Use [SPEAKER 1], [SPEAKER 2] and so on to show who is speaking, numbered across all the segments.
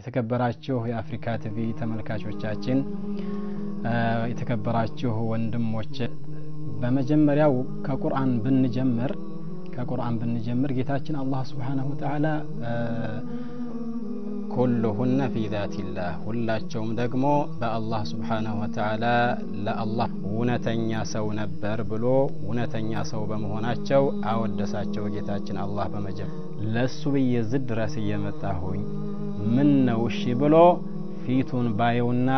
[SPEAKER 1] የተከበራችሁ የአፍሪካ ቲቪ ተመልካቾቻችን፣ የተከበራችሁ ወንድሞች፣ በመጀመሪያው ከቁርአን ብንጀምር ከቁርአን ብንጀምር ጌታችን አላህ ሱብሓነሁ ወተዓላ ኩሉሁነ ፊ ዛቲላህ ሁላቸውም ደግሞ በአላህ ሱብሓነሁ ወተዓላ ለአላህ እውነተኛ ሰው ነበር ብሎ እውነተኛ ሰው በመሆናቸው አወደሳቸው ጌታችን አላህ በመጀመር ለእሱ ብዬ ዝድ ድረስ እየመጣሁኝ من ነው እሺ ብሎ ፊቱን ባየውና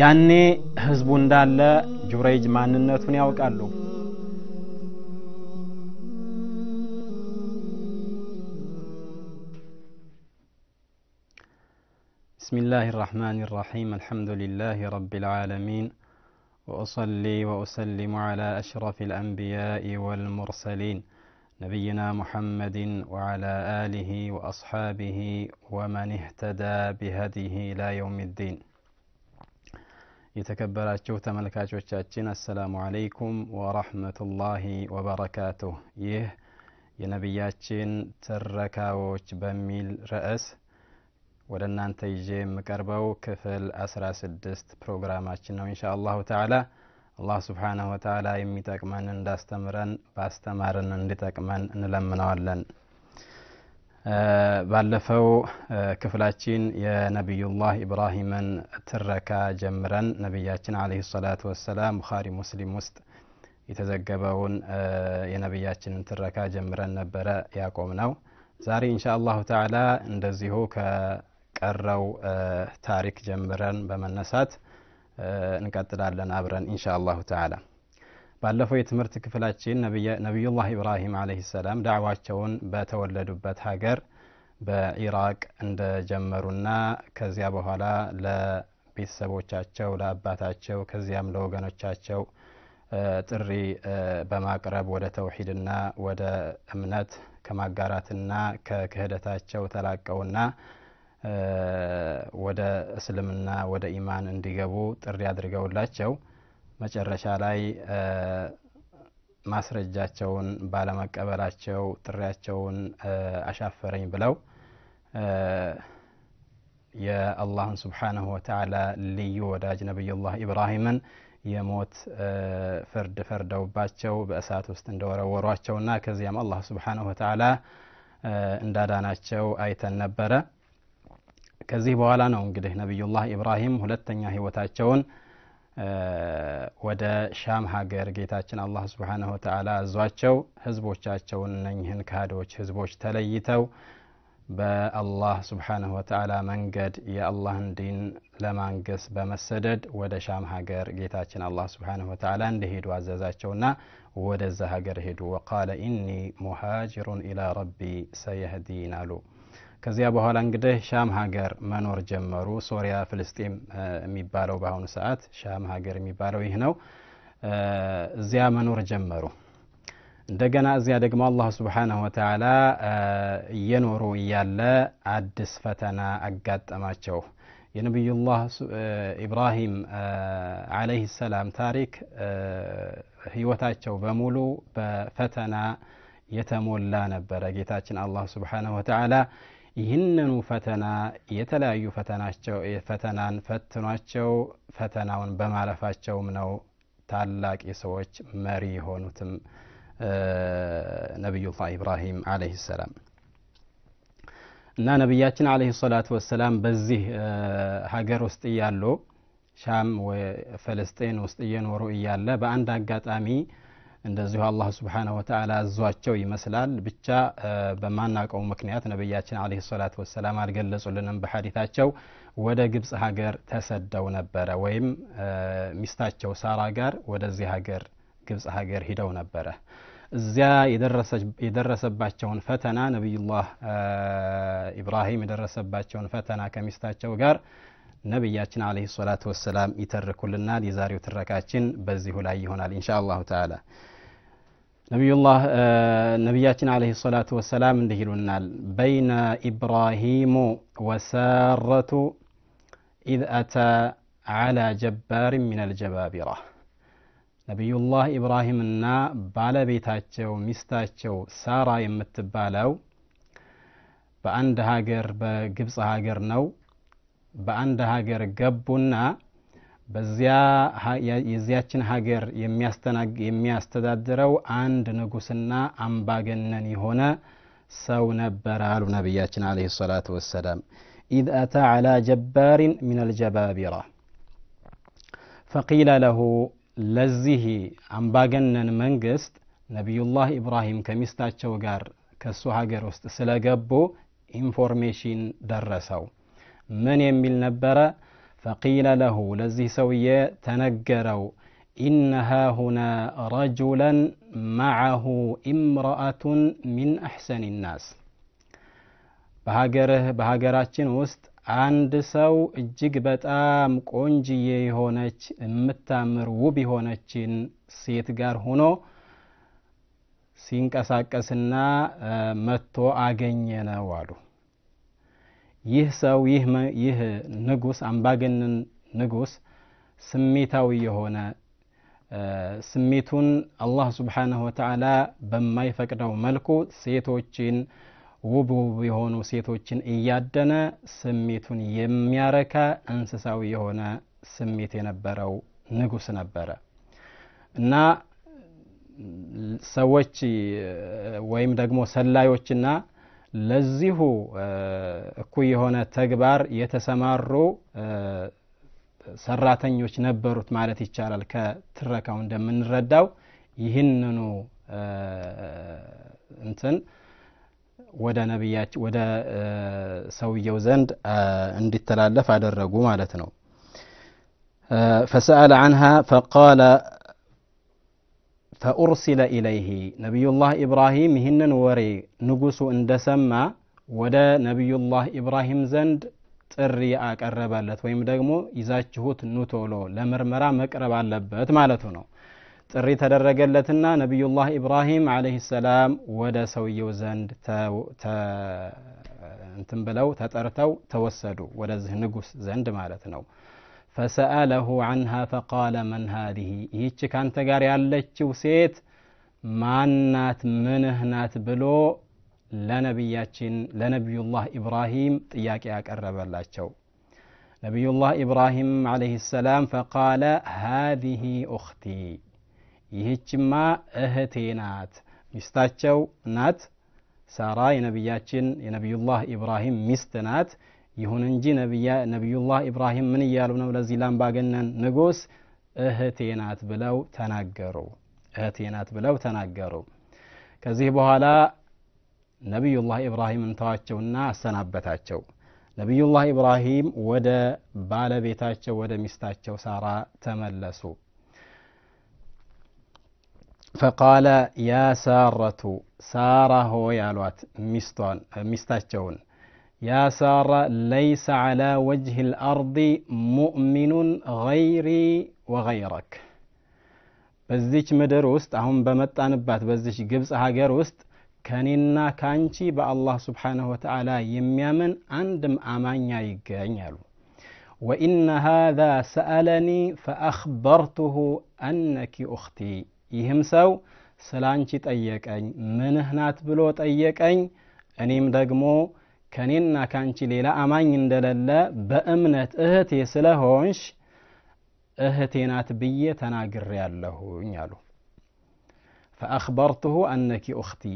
[SPEAKER 1] ያኔ ህዝቡ እንዳለ ጁረይጅ ማንነቱን ያውቃሉ بسم الله الرحمن الرحيم الحمد لله رب العالمين وأصلي وأسلم على أشرف الأنبياء والمرسلين نبينا محمد وعلى آله وأصحابه ومن اهتدى بهديه لا يوم الدين የተከበራችሁ ተመልካቾቻችን አሰላሙ አለይኩም ወራህመቱላሂ ወበረካቱሁ ይህ የነቢያችን ትረካዎች በሚል ርዕስ ወደ እናንተ ይዤ የምቀርበው ክፍል 16 ፕሮግራማችን ነው ኢንሻ አላሁ ተዓላ الله سبحانه وتعالى يميتك من داستمرن باستمرن نديتك من نلمن علن بلفو كفلاتين يا نبي الله إبراهيم تركا جمرا نبياتين عليه الصلاة والسلام بخاري مسلم مست يتزجبون يا نبياتين تركا جمرا نبرا يا قومناو زاري إن شاء الله تعالى ندزيهو كأرو تاريخ جمرا بمن نسات እንቀጥላለን አብረን ኢንሻአላሁ ተዓላ ባለፈው የትምህርት ክፍላችን ነቢዩላህ ኢብራሂም አለህ ሰላም ዳዕዋቸውን በተወለዱበት ሀገር በኢራቅ እንደጀመሩና ከዚያ በኋላ ለቤተሰቦቻቸው ለአባታቸው ከዚያም ለወገኖቻቸው ጥሪ በማቅረብ ወደ ተውሂድና ወደ እምነት ከማጋራትና ከክህደታቸው ተላቀውና ወደ እስልምና ወደ ኢማን እንዲገቡ ጥሪ አድርገውላቸው መጨረሻ ላይ ማስረጃቸውን ባለመቀበላቸው ጥሪያቸውን አሻፈረኝ ብለው የአላህን ስብሓንሁ ወተዓላ ልዩ ወዳጅ ነቢዩላህ ኢብራሂምን የሞት ፍርድ ፈርደውባቸው በእሳት ውስጥ እንደወረወሯቸውና ከዚያም አላህ ስብሓንሁ ወተዓላ እንዳዳናቸው አይተን ነበረ። ከዚህ በኋላ ነው እንግዲህ ነቢዩላህ ኢብራሂም ሁለተኛ ህይወታቸውን ወደ ሻም ሀገር ጌታችን አላህ ስብሓንሁ ወተዓላ አዟቸው ህዝቦቻቸውን እነኝህን ካዶች ህዝቦች ተለይተው በአላህ ስብሓንሁ ወተዓላ መንገድ የአላህን ዲን ለማንገስ በመሰደድ ወደ ሻም ሀገር ጌታችን አላህ ስብሓንሁ ወተዓላ እንዲሄዱ አዘዛቸውና ወደዛ ሀገር ሄዱ ወቃለ ኢኒ ሙሃጅሩን ኢላ ረቢ ሰየህዲን አሉ ከዚያ በኋላ እንግዲህ ሻም ሀገር መኖር ጀመሩ። ሶሪያ ፍልስጤም የሚባለው በአሁኑ ሰዓት ሻም ሀገር የሚባለው ይህ ነው። እዚያ መኖር ጀመሩ። እንደገና እዚያ ደግሞ አላህ ስብሓነሁ ወተላ እየኖሩ እያለ አዲስ ፈተና አጋጠማቸው። የነቢዩላህ ኢብራሂም ዓለይሂ ሰላም ታሪክ ህይወታቸው በሙሉ በፈተና የተሞላ ነበረ። ጌታችን አላህ ስብሓነሁ ወተላ ይህንኑ ፈተና የተለያዩ ፈተናን ፈትኗቸው ፈተናውን በማለፋቸውም ነው ታላቅ የሰዎች መሪ የሆኑትም ነቢዩላህ ኢብራሂም አለህ ሰላም እና ነቢያችን አለህ ሰላቱ ወሰላም በዚህ ሀገር ውስጥ እያሉ ሻም ፈለስጤን ውስጥ እየኖሩ እያለ በአንድ አጋጣሚ እንደዚሁ አላህ ስብሓነሁ ወተላ አዟቸው ይመስላል። ብቻ በማናቀው ምክንያት ነቢያችን ዓለይሂ ሰላት ወሰላም አልገለጹልንም። በሀዲታቸው ወደ ግብፅ ሀገር ተሰደው ነበረ፣ ወይም ሚስታቸው ሳራ ጋር ወደዚህ ሀገር ግብፅ ሀገር ሂደው ነበረ። እዚያ የደረሰባቸውን ፈተና ነቢዩላህ ኢብራሂም የደረሰባቸውን ፈተና ከሚስታቸው ጋር ነቢያችን ዓለይሂ ሰላት ወሰላም ይተርኩልናል። የዛሬው ትረካችን በዚሁ ላይ ይሆናል እንሻ አላሁ ተላ نبي الله نبياتنا عليه الصلاة والسلام نهيل بين إبراهيم وسارة إذ أتى على جبار من الجبابرة نبي الله إبراهيم النا بالا بيتاتشو مستاتشو سارة يمتبالو بأن هاجر بقبص هاجر نو بأن هاجر قبو በዚያ የዚያችን ሀገር የሚያስተዳድረው አንድ ንጉስና አምባገነን የሆነ ሰው ነበረ አሉ ነቢያችን አለ ሰላት ወሰላም። ኢዝ አታ አላ ጀባሪን ምን አልጀባቢራ ፈቂለ ለሁ ለዚህ አምባገነን መንግስት ነቢዩላህ ኢብራሂም ከሚስታቸው ጋር ከእሱ ሀገር ውስጥ ስለገቡ ኢንፎርሜሽን ደረሰው። ምን የሚል ነበረ? فقيل له لزي سوية تنجروا إنها هنا رجلا معه امرأة من أحسن الناس بهاجره بهاجراتين وست عند سو جيبت آم كونجي هونج متامر وبي هونجين سيتجار هونو سينك أساك أسنا متو أغنينا وارو ይህ ሰው ይህ ንጉስ አምባገነን ንጉስ ስሜታዊ የሆነ ስሜቱን አላህ ስብሓነሁ ወተላ በማይፈቅደው መልኩ ሴቶችን ውብ ውብ የሆኑ ሴቶችን እያደነ ስሜቱን የሚያረካ እንስሳዊ የሆነ ስሜት የነበረው ንጉስ ነበረ እና ሰዎች ወይም ደግሞ ሰላዮችና ለዚሁ እኩይ የሆነ ተግባር የተሰማሩ ሰራተኞች ነበሩት ማለት ይቻላል። ከትረካው እንደምንረዳው ይህንኑ እንትን ወደ ነቢያቸው ወደ ሰውየው ዘንድ እንዲተላለፍ አደረጉ ማለት ነው። ፈሰአለ አንሃ ፈቃለ ፈኡርሲለ ኢለይህ ነቢዩላህ ኢብራሂም ይህንን ወሬ ንጉሱ እንደሰማ ወደ ነቢዩላህ ኢብራሂም ዘንድ ጥሪ አቀረበለት ወይም ደግሞ ይዛችሁት ኑ ቶሎ ለምርመራ መቅረብ አለበት ማለቱ ነው ጥሪ ተደረገለትና ነቢዩላህ ኢብራሂም አለህ ሰላም ወደ ሰውየው ዘንድ እንትን ብለው ተጠርተው ተወሰዱ ወደዚህ ንጉስ ዘንድ ማለት ነው فسأله عنها فقال من هذه هيك كانت غاري عليك وسيت ما نات منه نات بلو لنبياتين لنبي الله إبراهيم تياك ياك نبي الله إبراهيم عليه السلام فقال هذه أختي يهج ما أهتي نات نات سارة نبياتين نبي الله إبراهيم مستنات نبي ይሁን من ነቢዩላህ ኢብራሂም ምን እያሉ ነው ለዚህ ላምባገነን بلاو እህቴ ናት بلاو ተናገሩ እህቴ ናት نبي الله ابراهيم በኋላ ነቢዩላህ ኢብራሂምን نبي الله ابراهيم ودا بالا ባለቤታቸው ودا ሚስታቸው ሳራ ተመለሱ فقال يا سارة سارة هو يالوات ميستون ميستاتشون يا سارة ليس على وجه الأرض مؤمن غيري وغيرك بزيش مدروست أهم بمت أنا بات بزيش جبس هاجر وست كنينا كانشي با الله سبحانه وتعالى يميامن عندم أمانيا يجانيالو وإن هذا سألني فأخبرته أنك أختي يهمسو سو سلانشي أن أي منهنات بلوت أيك أي أني مدقمو كنينا كانتي ليلا أمان يندلل بأمنة إهتي سلهونش إهتي ناتبية تناقر يالله ينالو فأخبرته أنك أختي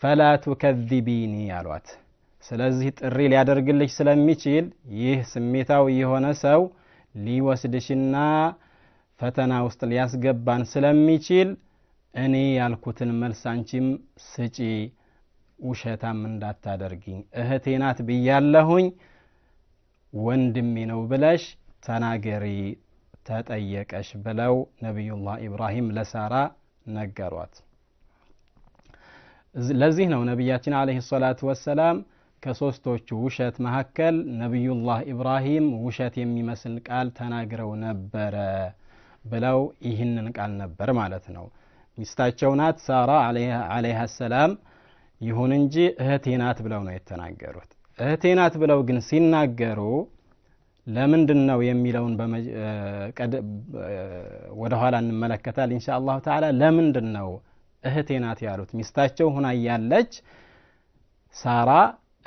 [SPEAKER 1] فلا تكذبيني يا الوات سلازه تقري لي عدر قلش سلام ميشيل يه سميتا ويهو نسو لي وسدشنا فتنا وستلياس قبان سلام ميشيل أني يالكوت الملسانشم سجي ውሸታም እንዳታደርጊኝ እህቴ ናት ብያለሁኝ ወንድሜ ነው ብለሽ ተናገሪ ተጠየቀሽ ብለው ነቢዩላህ ኢብራሂም ለሳራ ነገሯት። ለዚህ ነው ነቢያችን አለህ ሰላቱ ወሰላም ከሶስቶቹ ውሸት መካከል ነቢዩላህ ኢብራሂም ውሸት የሚመስል ቃል ተናግረው ነበረ ብለው ይህንን ቃል ነበር ማለት ነው። ሚስታቸው ናት ሳራ ዓለይሃ ሰላም ይሁን እንጂ እህቴ ናት ብለው ነው የተናገሩት። እህቴ ናት ብለው ግን ሲናገሩ ለምንድን ነው የሚለውን ወደ ኋላ እንመለከታል ኢንሻ አላሁ ተዓላ። ለምንድን ነው እህቴ ናት ያሉት? ሚስታቸው ሁና እያለች ሳራ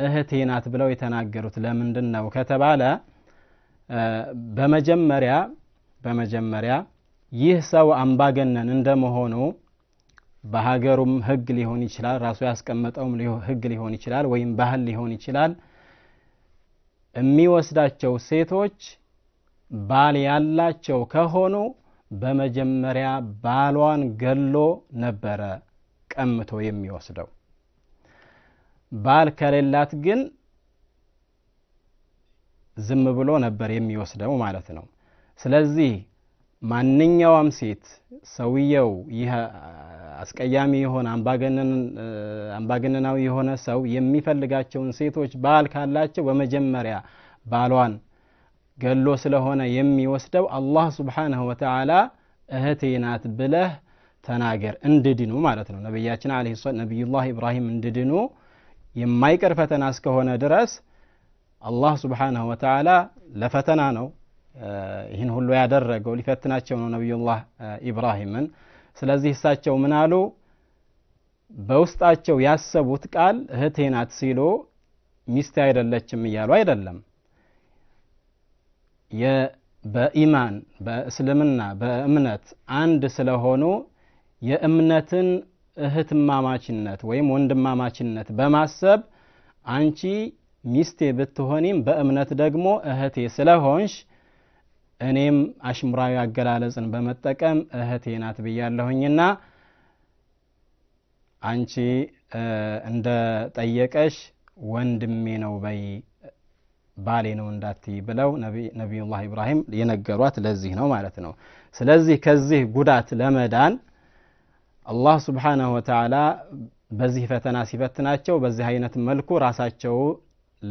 [SPEAKER 1] እህቴ ናት ብለው የተናገሩት ለምንድን ነው ከተባለ በመጀመሪያ በመጀመሪያ ይህ ሰው አምባገነን እንደመሆኑ በሀገሩም ህግ ሊሆን ይችላል፣ ራሱ ያስቀመጠውም ህግ ሊሆን ይችላል፣ ወይም ባህል ሊሆን ይችላል። የሚወስዳቸው ሴቶች ባል ያላቸው ከሆኑ በመጀመሪያ ባሏን ገሎ ነበረ ቀምቶ የሚወስደው። ባል ከሌላት ግን ዝም ብሎ ነበር የሚወስደው ማለት ነው። ስለዚህ ማንኛውም ሴት ሰውየው ይህ አስቀያሚ የሆነ አምባገነናዊ የሆነ ሰው የሚፈልጋቸውን ሴቶች ባል ካላቸው በመጀመሪያ ባሏን ገሎ ስለሆነ የሚወስደው አላህ ሱብሓነሁ ወተዓላ እህቴ ናት ብለህ ተናገር እንድድኑ ማለት ነው። ነቢያችን ነቢዩላህ ኢብራሂም እንድድኑ የማይቀር ፈተና እስከሆነ ድረስ አላህ ሱብሓነሁ ወተዓላ ለፈተና ነው ይህን ሁሉ ያደረገው ሊፈትናቸው ነው ነቢዩላህ ኢብራሂምን ስለዚህ እሳቸው ምን አሉ በውስጣቸው ያሰቡት ቃል እህቴ ናት ሲሉ ሚስቴ አይደለችም እያሉ አይደለም በኢማን በእስልምና በእምነት አንድ ስለሆኑ የእምነትን እህትማማችነት ወይም ወንድማማችነት በማሰብ አንቺ ሚስቴ ብትሆኒም በእምነት ደግሞ እህቴ ስለሆንሽ እኔም አሽሙራዊ አገላለጽን በመጠቀም እህቴ ናት ብያለሁኝና አንቺ እንደ ጠየቀሽ ወንድሜ ነው በይ ባሌ ነው እንዳት ብለው ነቢዩላህ ኢብራሂም የነገሯት ለዚህ ነው ማለት ነው። ስለዚህ ከዚህ ጉዳት ለመዳን አላህ ስብሓነሁ ወተዓላ በዚህ ፈተና ሲፈትናቸው በዚህ አይነት መልኩ ራሳቸው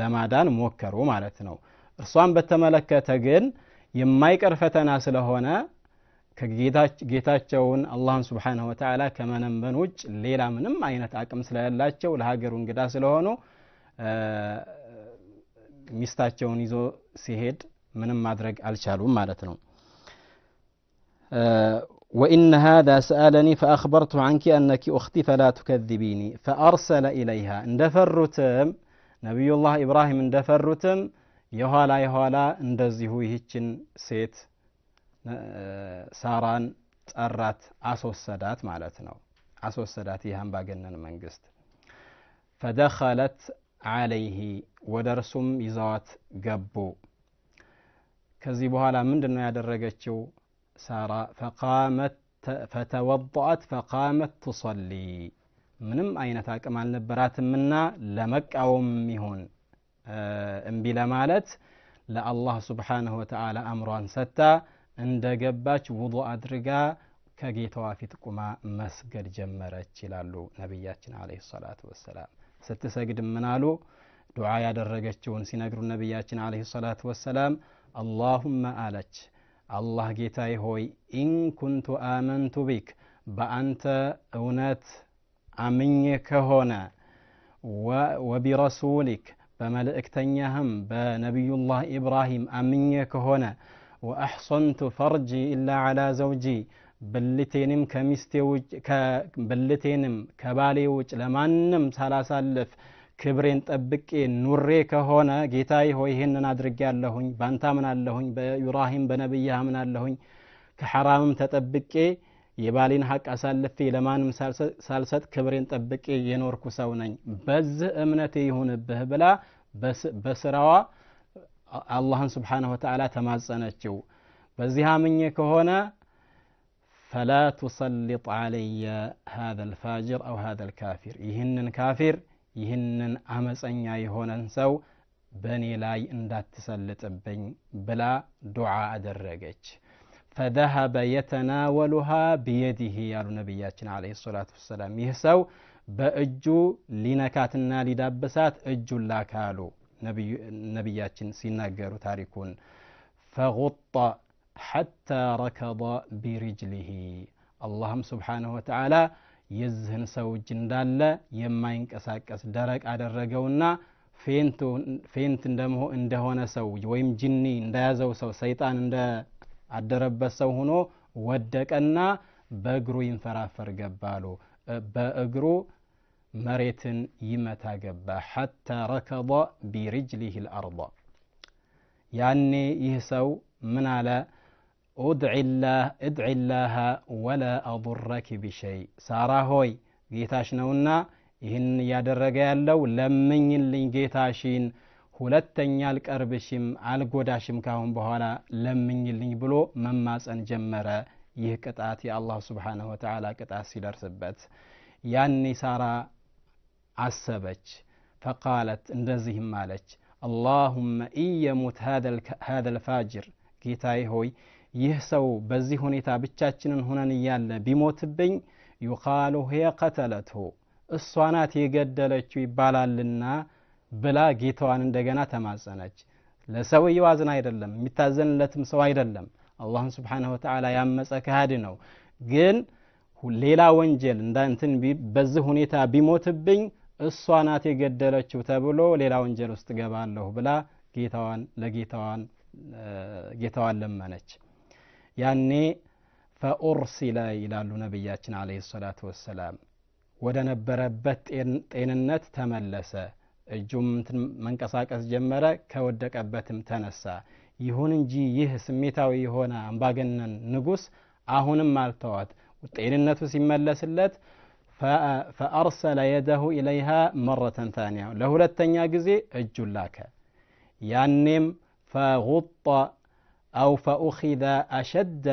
[SPEAKER 1] ለማዳን ሞከሩ ማለት ነው። እርሷን በተመለከተ ግን የማይቀር ፈተና ስለሆነ ጌታቸውን አላህን ስብሓንሁ ወተዓላ ከመነመን ውጭ ሌላ ምንም አይነት አቅም ስለሌላቸው ለሀገሩ እንግዳ ስለሆኑ ሚስታቸውን ይዞ ሲሄድ ምንም ማድረግ አልቻሉም ማለት ነው وإن هذا سألني فأخبرته عنك أنك أختي فلا تكذبيني فأرسل إليها اندفرتم نبي الله إبراهيم اندفرتم የኋላ የኋላ እንደዚሁ ይህችን ሴት ሳራን ጠራት፣ አስወሰዳት ማለት ነው። አስወሰዳት ይህ አምባገነን መንግስት። ፈደኸለት ዓለይሂ ወደ እርሱም ይዘዋት ገቡ። ከዚህ በኋላ ምንድን ነው ያደረገችው ሳራ? ፈተወضአት ፈቃመት ትሰሊ ምንም አይነት አቅም አልነበራትምና ለመቃወም ይሆን እምቢ ለማለት ለአላህ ስብሓንሁ ወተዓላ አእምሯን ሰጥታ እንደ ገባች ውض አድርጋ ከጌታዋ ፊት ቁማ መስገድ ጀመረች ይላሉ ነቢያችን አለይሂ ሰላቱ ወሰላም ስትሰግድ ምናሉ ዱዓ ያደረገችውን ሲነግሩ ነቢያችን አለይሂ ሰላቱ ወሰላም አላሁመ አለች አላህ ጌታዬ ሆይ ኢንኩንቱ አመንቱ ቢክ በአንተ እውነት አምኜ ከሆነ ወቢረሱሊክ በመልእክተኛህም በነቢዩላህ ኢብራሂም አምኜ ከሆነ ወአሕሰንቱ ፈርጂ ኢላ ዓላ ዘውጂ ብልቴንም ከሚስቴ ውጭ ብልቴንም ከባሌ ውጭ ለማንም ሳላሳልፍ ክብሬን ጠብቄ ኑሬ ከሆነ ጌታዬ ሆይ ይህንን አድርጌያለሁኝ ባንታ ምናለሁኝ በኢብራሂም በነቢያህ ምናለሁኝ ከሐራምም ተጠብቄ يبالين حق أسالفي لمان سالسات كبرين تبكي ينور كساونين بز أمنتي هون بهبلا بس بسروا الله سبحانه وتعالى تمازنتشو بزيها مني كهونا فلا تسلط علي هذا الفاجر أو هذا الكافر يهنن كافر يهنن أمس أن يهون سو بني لاي إن تسلط بلا دعاء درجتش فذهب يتناولها بيده يالو نبياتنا عليه الصلاة والسلام يهسو بأجو لنكاتنا لدبسات أجو لا كالو نبي نبياتنا سيناقر تاريكون فغطى حتى ركض برجله اللهم سبحانه وتعالى يزهن سو جندالة يما ينكساك أسدرك على الرقونا فين تندمه اندهون سو ويم جني اندازو سو سيطان اندازو አደረበት ሰው ሆኖ ወደቀና በእግሩ ይንፈራፈር ገባ አሉ በእግሩ መሬትን ይመታ ገባ ሐታ ረከض ቢርጅሊህ ልአርض ያኔ ይህ ሰው ምን አለ እድዒ ላህ ወላ አضረኪ ብሸይ ሳራ ሆይ ጌታሽ ነውና ይህን እያደረገ ያለው ለምኝልኝ ጌታሽን ሁለተኛ አልቀርብሽም አልጎዳሽም ካሁን በኋላ ለምኝልኝ ብሎ መማፀን ጀመረ። ይህ ቅጣት የአላህ ስብሓነሁ ወተዓላ ቅጣት ሲደርስበት ያኔ ሳራ አሰበች። ፈቃለት እንደዚህም አለች፣ አላሁመ ኢየሙት ሀደ ልፋጅር፣ ጌታዬ ሆይ ይህ ሰው በዚህ ሁኔታ ብቻችንን ሁነን እያለ ቢሞትብኝ ዩቃሉ ሄ ቀተለትሁ እሷናት የገደለችው ይባላልና ብላ ጌታዋን እንደገና ተማጸነች። ለሰውየው አዝን አይደለም፣ የሚታዘንለትም ሰው አይደለም። አላህን ስብሓነሁ ወተዓላ ያመፀ ከሃዲ ነው። ግን ሌላ ወንጀል እንዳንትን በዚህ ሁኔታ ቢሞትብኝ እሷ ናት የገደለችው ተብሎ ሌላ ወንጀል ውስጥ ገባለሁ ብላ ጌታዋን ለጌታዋን ጌታዋን ለመነች። ያኔ ፈኡርሲለ ይላሉ ነቢያችን አለይሂ ሰላቱ ወሰላም ወደ ነበረበት ጤንነት ተመለሰ። እጁም መንቀሳቀስ ጀመረ፣ ከወደቀበትም ተነሳ። ይሁን እንጂ ይህ ስሜታዊ የሆነ አምባገነን ንጉሥ አሁንም አልተዋት። ጤንነቱ ሲመለስለት ፈአርሰለ የደሁ ኢለይሃ መረተን ታንያ ለሁለተኛ ጊዜ እጁን ላከ። ያኔም ፈጉጣ አው ፈኡኪዘ አሸደ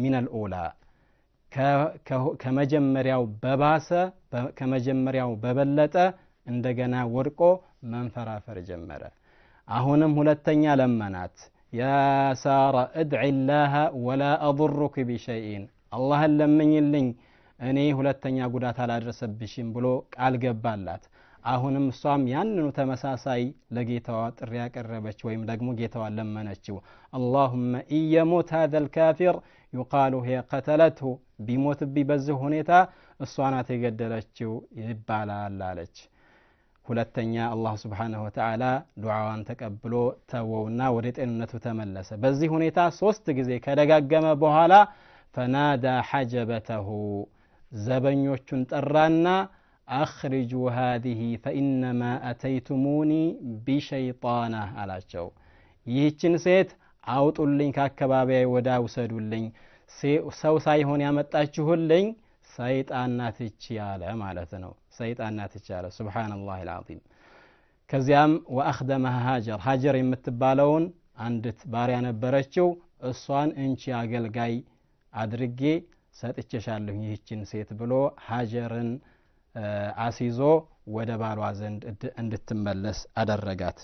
[SPEAKER 1] ሚን ልኡላ ከመጀመሪያው በባሰ ከመጀመሪያው በበለጠ እንደገና ወድቆ መንፈራፈር ጀመረ አሁንም ሁለተኛ ለመናት ያ ሳራ እድዒ ላህ ወላ አضሩክ ቢሸይን አላህን ለምኝልኝ እኔ ሁለተኛ ጉዳት አላደረሰብሽም ብሎ ቃል ገባላት አሁንም እሷም ያንኑ ተመሳሳይ ለጌታዋ ጥሪ ያቀረበች ወይም ደግሞ ጌታዋ ለመነችው አላሁመ ኢየሞት ሀዘ ልካፊር ዩቃሉ ሄ ቀተለትሁ ቢሞትቢ በዚህ ሁኔታ እሷ ናት የገደለችው ይባላል አለች ሁለተኛ አላህ ስብሓነሁ ወተዓላ ዱዓዋን ተቀብሎ ተወውና ወደ ጤንነቱ ተመለሰ። በዚህ ሁኔታ ሶስት ጊዜ ከደጋገመ በኋላ ፈናዳ ሐጀበተሁ ዘበኞቹን ጠራና አኽሪጁ ሃዚህ ፈኢነማ አተይቱሙኒ ቢሸይጣና አላቸው። ይህችን ሴት አውጡልኝ፣ ከአካባቢያ ወዳ ውሰዱልኝ፣ ሰው ሳይሆን ያመጣችሁልኝ ሰይጣን ያለ ማለት ነው። ሰይጣን ናት ይቻለ ሱብሓነላህ አልዓዚም ከዚያም ወአኽደመሃ ሃጀር ሃጀር የምትባለውን አንድት ባሪያ ነበረችው እሷን እንቺ አገልጋይ አድርጌ ሰጥቼሻለሁ ይህችን ሴት ብሎ ሃጀርን አስይዞ ወደ ባሏ ዘንድ እንድትመለስ አደረጋት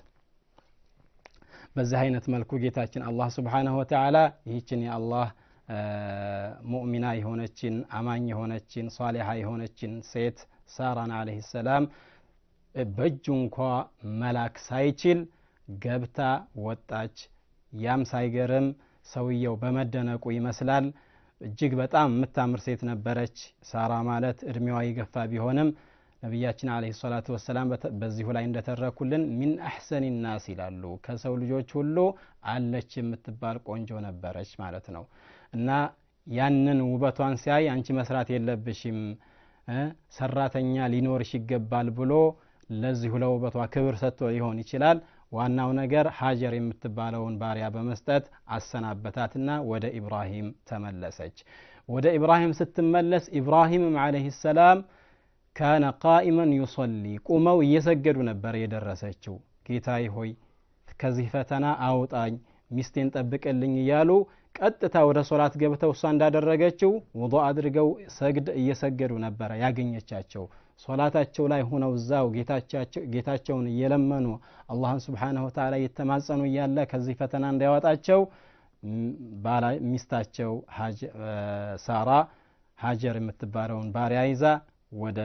[SPEAKER 1] በዚህ አይነት መልኩ ጌታችን አላህ ስብሓንሁ ወተዓላ ይህችን የአላህ ሙእሚና የሆነችን አማኝ የሆነችን ሷሊሓ የሆነችን ሴት ሳራን አለህ ሰላም በእጁ እንኳ መላክ ሳይችል ገብታ ወጣች። ያም ሳይገርም ሰውየው በመደነቁ ይመስላል። እጅግ በጣም የምታምር ሴት ነበረች ሳራ ማለት እድሜዋ የገፋ ቢሆንም ነቢያችን አለይሂ ሰላቱ ወሰላም በዚሁ ላይ እንደተረኩልን ሚን አሕሰኒ ናስ ይላሉ። ከሰው ልጆች ሁሉ አለች የምትባል ቆንጆ ነበረች ማለት ነው። እና ያንን ውበቷን ሲያይ አንቺ መስራት የለብሽም ሰራተኛ ሊኖርሽ ይገባል ብሎ ለዚሁ ለውበቷ ክብር ሰጥቶ ሊሆን ይችላል። ዋናው ነገር ሀጀር የምትባለውን ባሪያ በመስጠት አሰናበታትና ወደ ኢብራሂም ተመለሰች። ወደ ኢብራሂም ስትመለስ ኢብራሂምም ዓለይሂ ሰላም ካነ ቃኢመን ዩሰሊ ቁመው እየሰገዱ ነበር የደረሰችው። ጌታይ ሆይ ከዚህ ፈተና አውጣኝ፣ ሚስቴን ጠብቅልኝ እያሉ ቀጥታ ወደ ሶላት ገብተው እሷ እንዳደረገችው ውዶ አድርገው ሰግድ እየሰገዱ ነበረ ያገኘቻቸው ሶላታቸው ላይ ሁነው እዛው ጌታቸውን እየለመኑ አላህን ስብሓነሁ ወተዓላ እየተማጸኑ እያለ ከዚህ ፈተና እንዳያወጣቸው ሚስታቸው ሳራ ሀጀር የምትባለውን ባሪያ ይዛ ወደ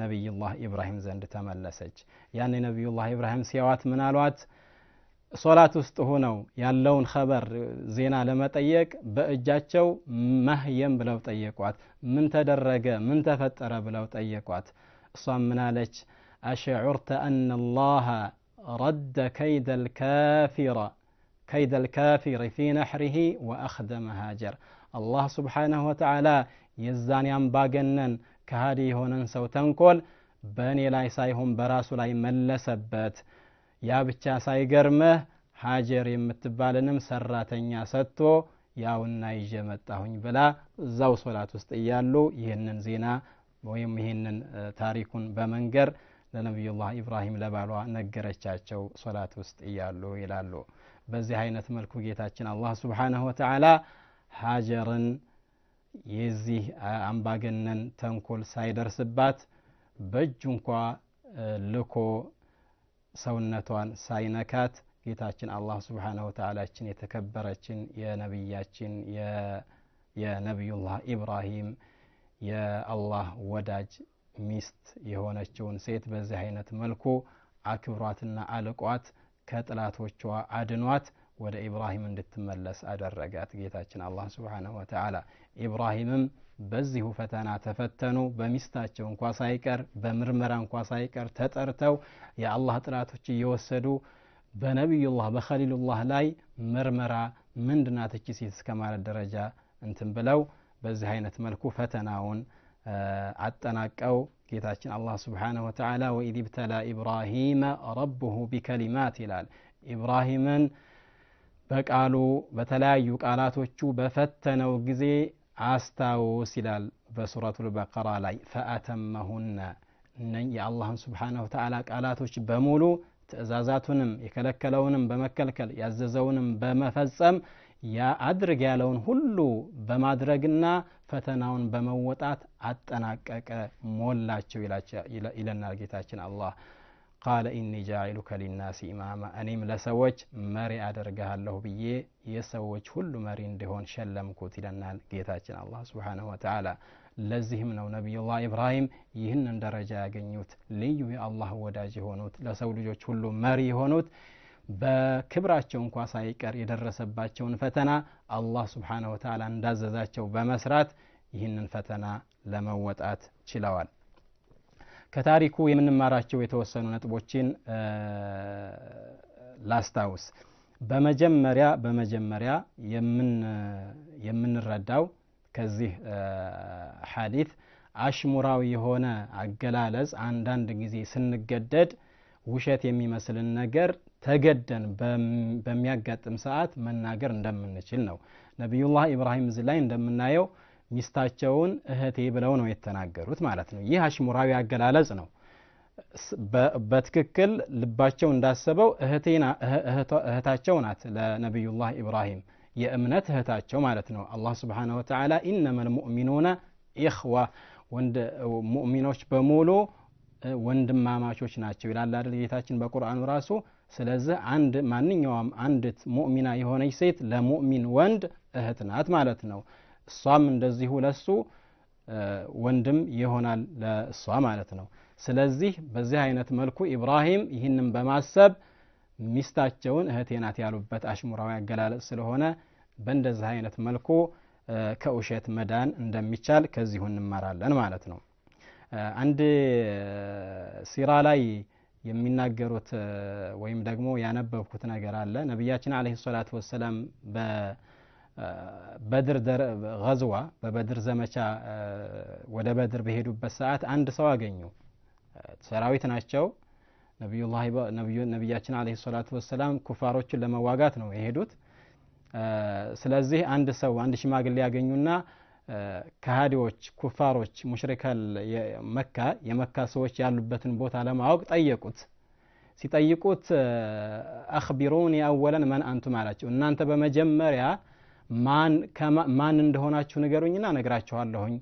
[SPEAKER 1] ነቢዩላህ ኢብራሂም ዘንድ ተመለሰች ያኔ ነቢዩላህ ኢብራሂም ሲያዋት ምናሏት ሶላት ውስጥ ሆነው ያለውን ኸበር ዜና ለመጠየቅ በእጃቸው መህየም ብለው ጠየቋት። ምን ተደረገ፣ ምን ተፈጠረ ብለው ጠየቋት። እሷም ምናለች? አሽዑርተ አነ አላህ ረደ ከይደ ልካፊር ፊ ነሕሪሂ ወአኽደ መሃጀር አላህ ስብሓንሁ ወተዓላ የዛን ያምባገነን ከሃዲ የሆነን ሰው ተንኮል በእኔ ላይ ሳይሆን በራሱ ላይ መለሰበት። ያ ብቻ ሳይገርምህ ሀጀር የምትባልንም ሰራተኛ ሰጥቶ ያውና ይዤ መጣሁኝ ብላ እዛው ሶላት ውስጥ እያሉ ይህንን ዜና ወይም ይህንን ታሪኩን በመንገር ለነቢዩላህ ኢብራሂም ለባሏ ነገረቻቸው ሶላት ውስጥ እያሉ ይላሉ። በዚህ አይነት መልኩ ጌታችን አላህ ስብሓናሁ ወተላ ሀጀርን የዚህ አምባገነን ተንኮል ሳይደርስባት በእጁ እንኳ ልኮ ሰውነቷን ሳይነካት ጌታችን አላህ ስብሓነሁ ወተላችን የተከበረችን የነቢያችን የነቢዩላህ ኢብራሂም የአላህ ወዳጅ ሚስት የሆነችውን ሴት በዚህ አይነት መልኩ አክብሯትና አልቋት ከጥላቶቿ አድኗት ወደ ኢብራሂም እንድትመለስ አደረጋት ጌታችን አላህ ስብሓነሁ ወተላ ኢብራሂምም በዚሁ ፈተና ተፈተኑ። በሚስታቸው እንኳ ሳይቀር በምርመራ እንኳ ሳይቀር ተጠርተው የአላህ ጥላቶች እየወሰዱ በነቢዩላህ በኸሊሉላህ ላይ ምርመራ ምንድናት ሴት እስከ ማለት ደረጃ እንትን ብለው በዚህ አይነት መልኩ ፈተናውን አጠናቀው ጌታችን አላህ ስብሓነሁ ወተዓላ ወኢዝ ብተላ ኢብራሂመ ረብሁ ቢከሊማት ይላል። ኢብራሂምን በቃሉ በተለያዩ ቃላቶቹ በፈተነው ጊዜ አስታውስ ይላል በሱረቱ ልበቀራ ላይ ፈአተመሁና እነ የአላህን ስብሓነሁ ተዓላ ቃላቶች በሙሉ ትእዛዛቱንም የከለከለውንም በመከልከል ያዘዘውንም በመፈጸም ያ አድርግ ያለውን ሁሉ በማድረግና ፈተናውን በመወጣት አጠናቀቀ ሞላቸው ይለናል ጌታችን አላህ ቃለ ኢኒ ጃኢሉከ ሊናሲ ኢማማ እኔም ለሰዎች መሪ አደርግሃለሁ ብዬ የሰዎች ሁሉ መሪ እንዲሆን ሸለምኩት ይለናል ጌታችን አላህ ሱብሓነሁ ወተዓላ። ለዚህም ነው ነቢዩላህ ኢብራሂም ይህንን ደረጃ ያገኙት ልዩ የአላህ ወዳጅ የሆኑት ለሰው ልጆች ሁሉ መሪ የሆኑት በክብራቸው እንኳ ሳይቀር የደረሰባቸውን ፈተና አላህ ሱብሓነሁ ወተዓላ እንዳዘዛቸው በመስራት ይህንን ፈተና ለመወጣት ችለዋል። ከታሪኩ የምንማራቸው የተወሰኑ ነጥቦችን ላስታውስ። በመጀመሪያ በመጀመሪያ የምንረዳው ከዚህ ሐዲት አሽሙራዊ የሆነ አገላለጽ አንዳንድ ጊዜ ስንገደድ ውሸት የሚመስልን ነገር ተገደን በሚያጋጥም ሰዓት መናገር እንደምንችል ነው። ነቢዩላህ ኢብራሂም እዚ ላይ እንደምናየው ሚስታቸውን እህቴ ብለው ነው የተናገሩት ማለት ነው። ይህ አሽሙራዊ አገላለጽ ነው። በትክክል ልባቸው እንዳሰበው እህታቸው ናት ለነቢዩላህ ኢብራሂም የእምነት እህታቸው ማለት ነው። አላህ ስብሓነሁ ወተዓላ ኢነመል ሙእሚኑነ ኢኽዋ ሙእሚኖች በሙሉ ወንድማማቾች ናቸው ይላል አይደል ጌታችን በቁርአኑ ራሱ። ስለዚህ አንድ ማንኛውም አንዲት ሙእሚና የሆነች ሴት ለሙእሚን ወንድ እህት ናት ማለት ነው። እሷም እንደዚሁ ለሱ ወንድም ይሆናል ለእሷ ማለት ነው ስለዚህ በዚህ አይነት መልኩ ኢብራሂም ይህንም በማሰብ ሚስታቸውን እህቴናት ያሉበት አሽሙራዊ አገላለጽ ስለሆነ በእንደዚህ አይነት መልኩ ከውሸት መዳን እንደሚቻል ከዚሁ እንመራለን ማለት ነው አንድ ሲራ ላይ የሚናገሩት ወይም ደግሞ ያነበብኩት ነገር አለ ነቢያችን አለህ ሰላት ወሰላም በድር ዝዋ በበድር ዘመቻ ወደ በድር በሄዱበት ሰዓት አንድ ሰው አገኙ። ሰራዊት ናቸው። ነቢያችን አለይሂ ሰላቱ ወሰላም ኩፋሮችን ለመዋጋት ነው የሄዱት። ስለዚህ አንድ ሰው አንድ ሽማግሌ ያገኙና ከሃዲዎች፣ ኩፋሮች፣ ሙሽሪካል መካ የመካ ሰዎች ያሉበትን ቦታ ለማወቅ ጠየቁት። ሲጠይቁት አክቢሩኒ አወለን መን አንቱም አላቸው እናንተ በመጀመሪያ ማን እንደሆናችሁ ንገሩኝና ነግራችኋለሁኝ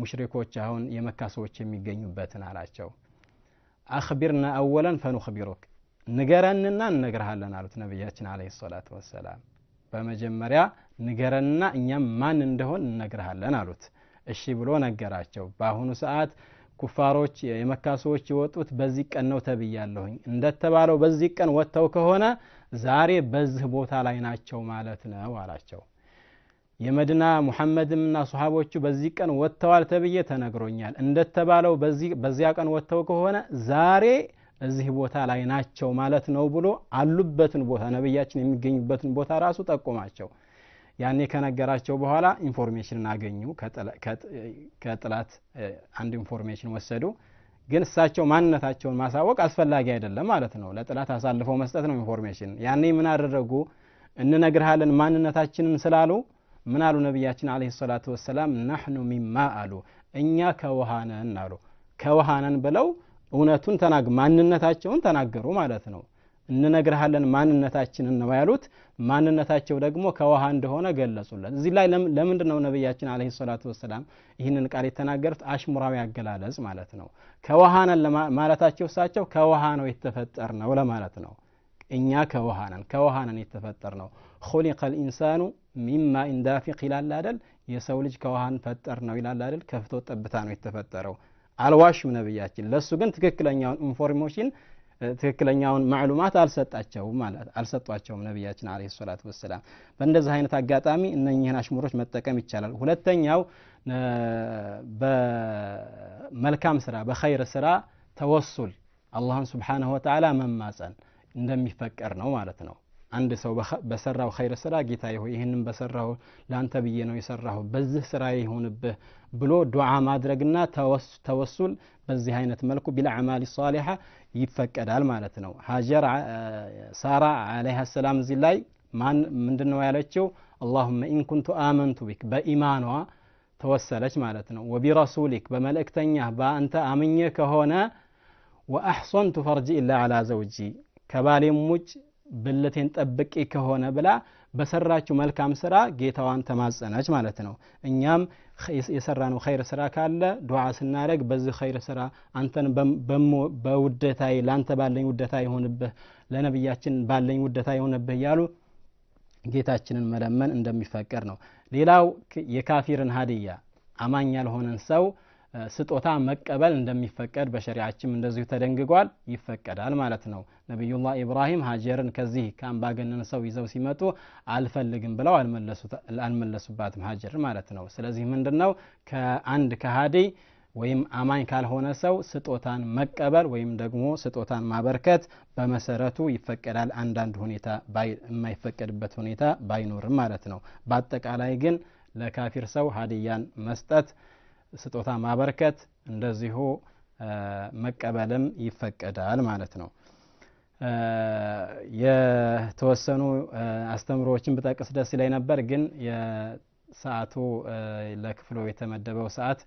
[SPEAKER 1] ሙሽሪኮች አሁን የመካ ሰዎች የሚገኙበትን አላቸው አክቢርና አወለን ፈኑክቢሩክ ንገረንና እነግርሃለን አሉት ነቢያችን አለ ሰላት ወሰላም በመጀመሪያ ንገረንና እኛም ማን እንደሆን እነግርሃለን አሉት እሺ ብሎ ነገራቸው በአሁኑ ሰዓት ኩፋሮች የመካ ሰዎች የወጡት በዚህ ቀን ነው ተብያለሁኝ እንደተባለው በዚህ ቀን ወጥተው ከሆነ ዛሬ በዚህ ቦታ ላይ ናቸው ማለት ነው አላቸው የመድና ሙሐመድም እና ሶሓቦቹ በዚህ ቀን ወጥተዋል ተብዬ ተነግሮኛል። እንደተባለው በዚያ ቀን ወጥተው ከሆነ ዛሬ እዚህ ቦታ ላይ ናቸው ማለት ነው ብሎ አሉበትን ቦታ ነቢያችን የሚገኙበትን ቦታ ራሱ ጠቁማቸው። ያኔ ከነገራቸው በኋላ ኢንፎርሜሽን አገኙ። ከጥላት አንድ ኢንፎርሜሽን ወሰዱ። ግን እሳቸው ማንነታቸውን ማሳወቅ አስፈላጊ አይደለም ማለት ነው። ለጥላት አሳልፈው መስጠት ነው ኢንፎርሜሽን። ያኔ ምን አደረጉ? እንነግርሃለን ማንነታችንን ስላሉ ምን አሉ ነቢያችን አለይሂ ሰላቱ ወሰላም ናሕኑ ሚማ አሉ እኛ ከውሃነን አሉ ከውሃነን ብለው እውነቱን ተናግ ማንነታቸውን ተናገሩ ማለት ነው እንነግርሃለን ማንነታችንን ነው ያሉት ማንነታቸው ደግሞ ከውሃ እንደሆነ ገለጹለት እዚህ ላይ ለምንድን ነው ነቢያችን አለ ሰላቱ ወሰላም ይህንን ቃል የተናገሩት አሽሙራዊ አገላለጽ ማለት ነው ከውሃነን ማለታቸው እሳቸው ከውሃ ነው የተፈጠር ነው ለማለት ነው እኛ ከውሃነን ከውሃነን የተፈጠር ነው ኹሊቀ ልኢንሳኑ ሚማ ኢንዳፊቅ ይላል አይደል የሰው ልጅ ከውሃን ፈጠር ነው ይላል አይደል ከፍቶ ጠብታ ነው የተፈጠረው አልዋሽም ነብያችን ለእሱ ግን ትክክለኛውን ኢንፎርሜሽን ትክክለኛውን ማዕሉማት አልሰጣቸውም ማለት አልሰጧቸውም ነቢያችን አለ ሰላቱ ወሰላም በእንደዚህ አይነት አጋጣሚ እነኚህን አሽሙሮች መጠቀም ይቻላል ሁለተኛው በመልካም ስራ በኸይር ስራ ተወሱል አላህን ስብሓንሁ ወተዓላ መማፀን እንደሚፈቀር ነው ማለት ነው عند سو بسره خير سرا جيتاي هو يهنم بسره لانتا بيينو يسره بزه سرا يهون به بلو دعاء ما درقنا توسل بزه هاي نتملكو بلا عمال صالحة يفك أدال مالتنو هاجر سارة عليها السلام زي اللي من من دنو يالتشو اللهم إن كنت آمنت بك بإيمانها توسلت مالتنا وبرسولك بملك تنيه بأنت آمنيك هنا وأحصنت فرجي إلا على زوجي كبالي مج ብልቴን ጠብቄ ከሆነ ብላ በሰራችው መልካም ስራ ጌታዋን ተማጸነች ማለት ነው። እኛም የሰራነው ኸይር ስራ ካለ ዱዓ ስናደረግ በዚህ ኸይር ስራ አንተን በውደታይ ለአንተ ባለኝ ውደታ ይሆንብህ፣ ለነቢያችን ባለኝ ውደታ ይሆንብህ እያሉ ጌታችንን መለመን እንደሚፈቀድ ነው። ሌላው የካፊርን ሀዲያ አማኝ ያልሆነን ሰው ስጦታ መቀበል እንደሚፈቀድ በሸሪያችም እንደዚሁ ተደንግጓል፣ ይፈቀዳል ማለት ነው። ነቢዩላህ ኢብራሂም ሀጀርን ከዚህ ከአምባገነን ሰው ይዘው ሲመጡ አልፈልግም ብለው አልመለሱባትም ሀጀር ማለት ነው። ስለዚህ ምንድነው ነው ከአንድ ከሃዲ ወይም አማኝ ካልሆነ ሰው ስጦታን መቀበል ወይም ደግሞ ስጦታን ማበርከት በመሰረቱ ይፈቀዳል። አንዳንድ ሁኔታ የማይፈቀድበት ሁኔታ ባይኖርም ማለት ነው። በአጠቃላይ ግን ለካፊር ሰው ሀዲያን መስጠት ስጦታ ማበርከት እንደዚሁ መቀበልም ይፈቀዳል ማለት ነው። የተወሰኑ አስተምሮዎችን ብጠቅስ ደስ ይላይ ነበር፣ ግን የሰአቱ ለክፍሎ የተመደበው ሰዓት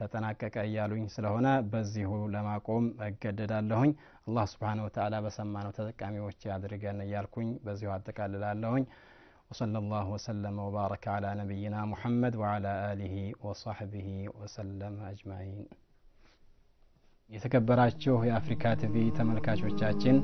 [SPEAKER 1] ተጠናቀቀ እያሉኝ ስለሆነ በዚሁ ለማቆም እገደዳለሁኝ። አላህ ስብሓነ ወተዓላ በሰማነው ተጠቃሚዎች አድርገን እያልኩኝ በዚሁ አጠቃልላለሁኝ። وصلى الله وسلم وبارك على نبينا محمد وعلى آله وصحبه وسلم أجمعين የተከበራችሁ የአፍሪካ ቲቪ ተመልካቾቻችን